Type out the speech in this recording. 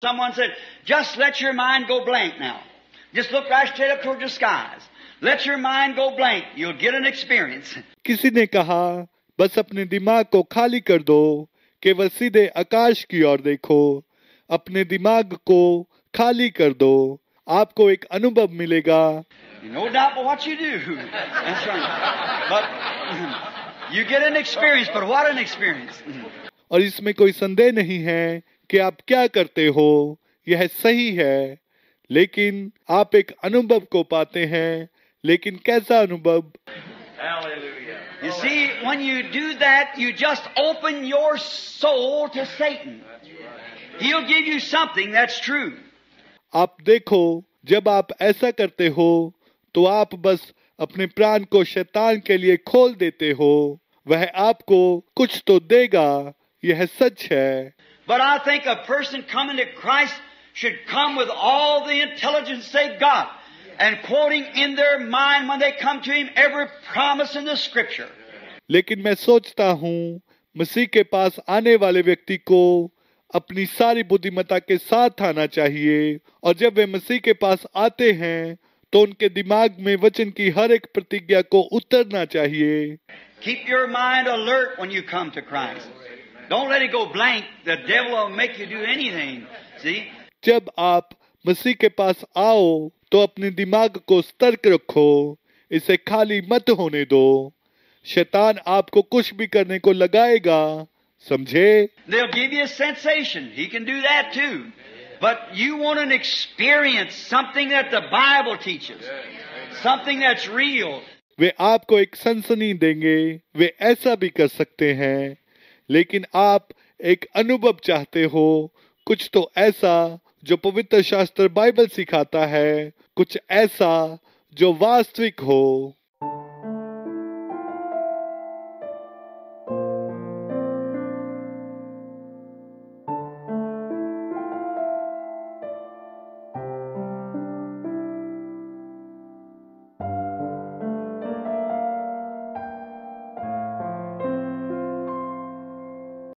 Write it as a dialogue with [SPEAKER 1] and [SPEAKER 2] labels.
[SPEAKER 1] Someone said, just let your mind go blank now. Just look right straight up towards the skies. Let your mind go blank. You'll get an experience.
[SPEAKER 2] किसी ने कहा बस अपने दिमाग को खाली कर दो केवल सीधे आकाश की ओर देखो अपने दिमाग को खाली कर दो आपको एक अनुभव मिलेगा
[SPEAKER 1] No doubt but what you do. That's right. But you get an experience, but what an experience.
[SPEAKER 2] और इसमें कोई संदेह नहीं है कि आप क्या करते हो यह सही है लेकिन आप एक अनुभव को पाते हैं लेकिन कैसा अनुभव
[SPEAKER 1] You see, when you do that, you just open your soul to Satan. He'll give you something that's true.
[SPEAKER 2] आप देखो जब आप ऐसा करते हो तो आप बस अपने प्राण को शैतान के लिए खोल देते हो वह आपको कुछ तो देगा यह सच है
[SPEAKER 1] But I think a person coming to Christ should come with all the intelligence they've got and quoting in their mind when they come to Him every promise in the Scripture.
[SPEAKER 2] लेकिन मैं सोचता हूँ मसीह के पास आने वाले व्यक्ति को अपनी सारी बुद्धिमत्ता के साथ आना चाहिए और जब वे मसीह के पास आते हैं तो उनके दिमाग में वचन की हर एक प्रतिज्ञा को उतरना चाहिए
[SPEAKER 1] Keep your mind alert when you come to Christ. जब
[SPEAKER 2] आप मसीह के पास आओ तो अपने दिमाग को सतर्क रखो इसे खाली मत होने दो शैतान आपको कुछ भी करने को लगाएगा समझे
[SPEAKER 1] sensation he can do that too but you want an experience something that
[SPEAKER 2] way आपको एक सनसनी देंगे वे ऐसा भी कर सकते हैं लेकिन आप एक अनुभव चाहते हो कुछ तो ऐसा जो पवित्र शास्त्र बाइबल सिखाता है कुछ ऐसा जो वास्तविक हो